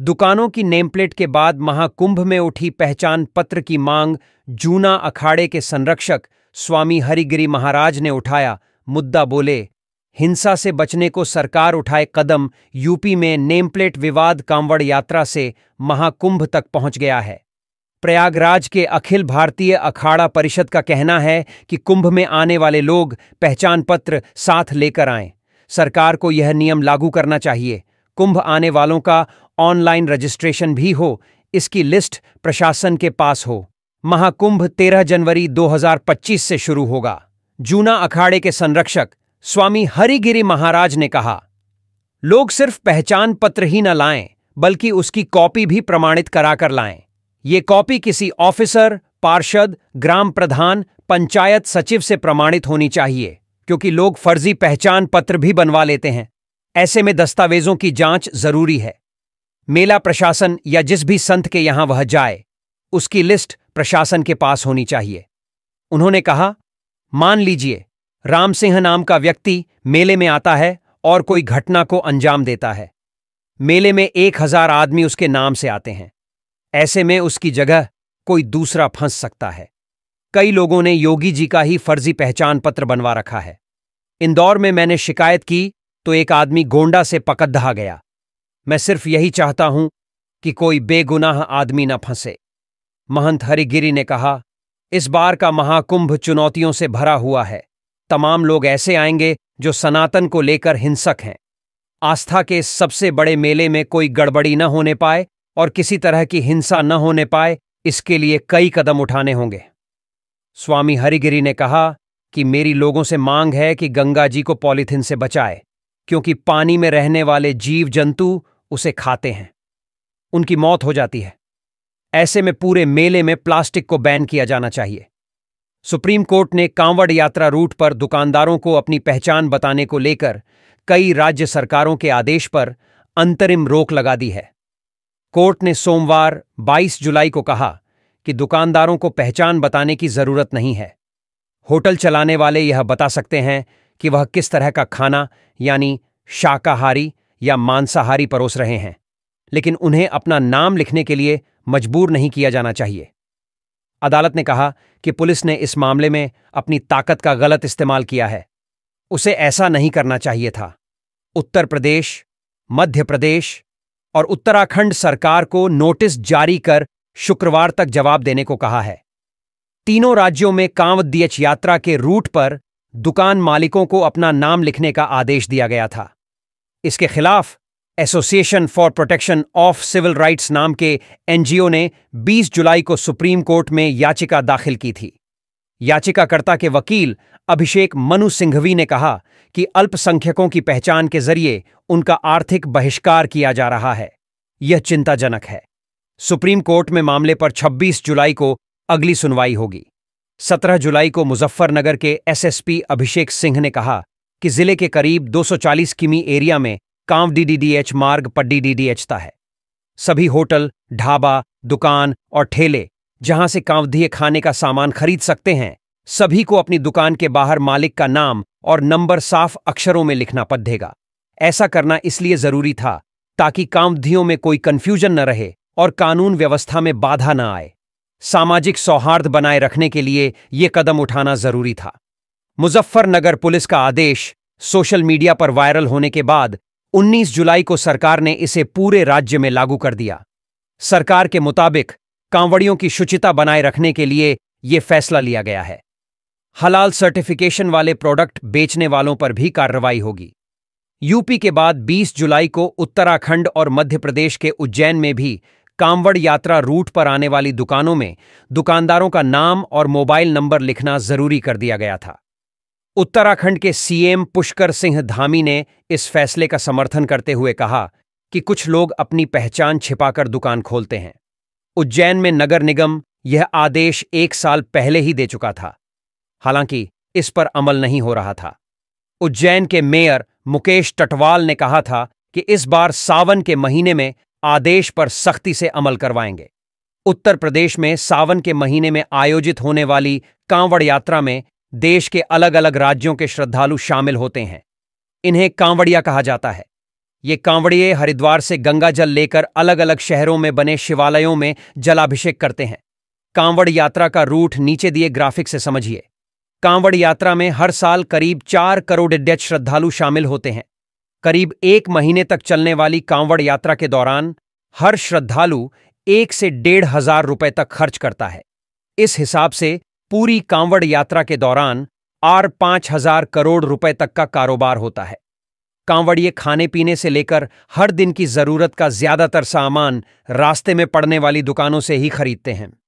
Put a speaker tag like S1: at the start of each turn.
S1: दुकानों की नेमप्लेट के बाद महाकुंभ में उठी पहचान पत्र की मांग जूना अखाड़े के संरक्षक स्वामी हरिगिरी महाराज ने उठाया मुद्दा बोले हिंसा से बचने को सरकार उठाए कदम यूपी में नेमप्लेट विवाद कांवड़ यात्रा से महाकुंभ तक पहुंच गया है प्रयागराज के अखिल भारतीय अखाड़ा परिषद का कहना है कि कुंभ में आने वाले लोग पहचान पत्र साथ लेकर आएं। सरकार को यह नियम लागू करना चाहिए कुंभ आने वालों का ऑनलाइन रजिस्ट्रेशन भी हो इसकी लिस्ट प्रशासन के पास हो महाकुंभ 13 जनवरी 2025 से शुरू होगा जूना अखाड़े के संरक्षक स्वामी हरिगिरी महाराज ने कहा लोग सिर्फ पहचान पत्र ही न लाएं बल्कि उसकी कॉपी भी प्रमाणित कराकर लाएं ये कॉपी किसी ऑफिसर पार्षद ग्राम प्रधान पंचायत सचिव से प्रमाणित होनी चाहिए क्योंकि लोग फर्जी पहचान पत्र भी बनवा लेते हैं ऐसे में दस्तावेजों की जांच जरूरी है मेला प्रशासन या जिस भी संत के यहां वह जाए उसकी लिस्ट प्रशासन के पास होनी चाहिए उन्होंने कहा मान लीजिए राम सिंह नाम का व्यक्ति मेले में आता है और कोई घटना को अंजाम देता है मेले में एक हजार आदमी उसके नाम से आते हैं ऐसे में उसकी जगह कोई दूसरा फंस सकता है कई लोगों ने योगी जी का ही फर्जी पहचान पत्र बनवा रखा है इंदौर में मैंने शिकायत की तो एक आदमी गोंडा से पकदहा गया मैं सिर्फ यही चाहता हूं कि कोई बेगुनाह आदमी न फंसे महंत हरिगिरी ने कहा इस बार का महाकुंभ चुनौतियों से भरा हुआ है तमाम लोग ऐसे आएंगे जो सनातन को लेकर हिंसक हैं आस्था के सबसे बड़े मेले में कोई गड़बड़ी न होने पाए और किसी तरह की हिंसा न होने पाए इसके लिए कई कदम उठाने होंगे स्वामी हरिगिरी ने कहा कि मेरी लोगों से मांग है कि गंगा जी को पॉलीथिन से बचाए क्योंकि पानी में रहने वाले जीव जंतु उसे खाते हैं उनकी मौत हो जाती है ऐसे में पूरे मेले में प्लास्टिक को बैन किया जाना चाहिए सुप्रीम कोर्ट ने कांवड़ यात्रा रूट पर दुकानदारों को अपनी पहचान बताने को लेकर कई राज्य सरकारों के आदेश पर अंतरिम रोक लगा दी है कोर्ट ने सोमवार 22 जुलाई को कहा कि दुकानदारों को पहचान बताने की जरूरत नहीं है होटल चलाने वाले यह बता सकते हैं कि वह किस तरह का खाना यानी शाकाहारी या मांसाहारी परोस रहे हैं लेकिन उन्हें अपना नाम लिखने के लिए मजबूर नहीं किया जाना चाहिए अदालत ने कहा कि पुलिस ने इस मामले में अपनी ताकत का गलत इस्तेमाल किया है उसे ऐसा नहीं करना चाहिए था उत्तर प्रदेश मध्य प्रदेश और उत्तराखंड सरकार को नोटिस जारी कर शुक्रवार तक जवाब देने को कहा है तीनों राज्यों में कांवदीयच यात्रा के रूट पर दुकान मालिकों को अपना नाम लिखने का आदेश दिया गया था इसके खिलाफ association for protection of civil rights नाम के एनजीओ ने 20 जुलाई को सुप्रीम कोर्ट में याचिका दाखिल की थी याचिकाकर्ता के वकील अभिषेक मनु सिंघवी ने कहा कि अल्पसंख्यकों की पहचान के जरिए उनका आर्थिक बहिष्कार किया जा रहा है यह चिंताजनक है सुप्रीम कोर्ट में मामले पर 26 जुलाई को अगली सुनवाई होगी 17 जुलाई को मुजफ्फरनगर के एसएसपी अभिषेक सिंह ने कहा कि जिले के करीब 240 किमी एरिया में कांव डीडीडीएच मार्ग पर डीडीडीएचता है सभी होटल ढाबा दुकान और ठेले जहां से कांवधीय खाने का सामान खरीद सकते हैं सभी को अपनी दुकान के बाहर मालिक का नाम और नंबर साफ अक्षरों में लिखना पड़ेगा ऐसा करना इसलिए जरूरी था ताकि कांवधियों में कोई कन्फ्यूज़न न रहे और कानून व्यवस्था में बाधा न आए सामाजिक सौहार्द बनाए रखने के लिए ये कदम उठाना जरूरी था मुजफ्फरनगर पुलिस का आदेश सोशल मीडिया पर वायरल होने के बाद 19 जुलाई को सरकार ने इसे पूरे राज्य में लागू कर दिया सरकार के मुताबिक कांवड़ियों की शुचिता बनाए रखने के लिए ये फैसला लिया गया है हलाल सर्टिफिकेशन वाले प्रोडक्ट बेचने वालों पर भी कार्रवाई होगी यूपी के बाद 20 जुलाई को उत्तराखंड और मध्य प्रदेश के उज्जैन में भी कामवड़ यात्रा रूट पर आने वाली दुकानों में दुकानदारों का नाम और मोबाइल नंबर लिखना जरूरी कर दिया गया था उत्तराखंड के सीएम पुष्कर सिंह धामी ने इस फैसले का समर्थन करते हुए कहा कि कुछ लोग अपनी पहचान छिपाकर दुकान खोलते हैं उज्जैन में नगर निगम यह आदेश एक साल पहले ही दे चुका था हालांकि इस पर अमल नहीं हो रहा था उज्जैन के मेयर मुकेश टटवाल ने कहा था कि इस बार सावन के महीने में आदेश पर सख्ती से अमल करवाएंगे उत्तर प्रदेश में सावन के महीने में आयोजित होने वाली कांवड़ यात्रा में देश के अलग अलग राज्यों के श्रद्धालु शामिल होते हैं इन्हें कांवड़िया कहा जाता है ये कांवड़िए हरिद्वार से गंगा जल लेकर अलग अलग शहरों में बने शिवालयों में जलाभिषेक करते हैं कांवड़ यात्रा का रूट नीचे दिए ग्राफिक से समझिए कांवड़ यात्रा में हर साल करीब चार करोड़ डेच श्रद्धालु शामिल होते हैं करीब एक महीने तक चलने वाली कांवड़ यात्रा के दौरान हर श्रद्धालु एक से डेढ़ हजार रुपये तक खर्च करता है इस हिसाब से पूरी कांवड़ यात्रा के दौरान आर पांच हजार करोड़ रुपए तक का कारोबार होता है कांवड़िए खाने पीने से लेकर हर दिन की जरूरत का ज्यादातर सामान रास्ते में पड़ने वाली दुकानों से ही खरीदते हैं